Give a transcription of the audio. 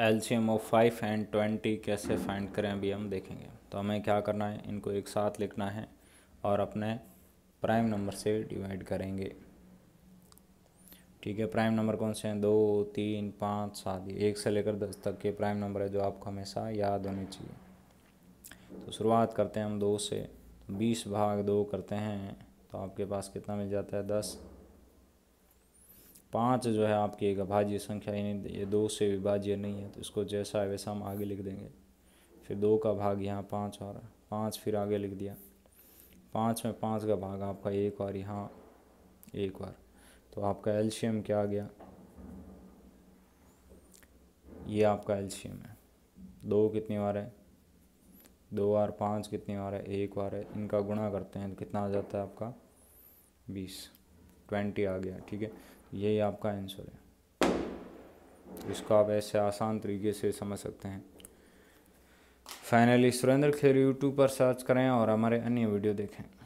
L C M O five and twenty कैसे find करें अभी हम देखेंगे तो हमें क्या करना है इनको एक साथ लिखना है और अपने प्राइम नंबर से डिवाइड करेंगे ठीक है प्राइम नंबर कौन से हैं दो तीन पाँच सात एक से लेकर दस तक के प्राइम नंबर है जो आपको हमेशा याद होने चाहिए तो शुरुआत करते हैं हम दो से बीस भाग दो करते हैं तो आपके पास कितना मिल जाता है दस पाँच जो है आपकी एक अभाज्य संख्या यानी ये दो से विभाज्य नहीं है तो इसको जैसा है वैसा हम आगे लिख देंगे फिर दो का भाग यहाँ पाँच और पाँच फिर आगे लिख दिया पाँच में पाँच का भाग आपका एक और यहाँ एक बार तो आपका एल्शियम क्या आ गया ये आपका एल्शियम है दो कितनी बार है दो बार पाँच कितनी बार है एक बार है इनका गुणा करते हैं तो कितना आ जाता है आपका बीस ट्वेंटी आ गया ठीक है यही आपका आंसर है इसको आप ऐसे आसान तरीके से समझ सकते हैं फाइनली सुरेंद्र खेर यूट्यूब पर सर्च करें और हमारे अन्य वीडियो देखें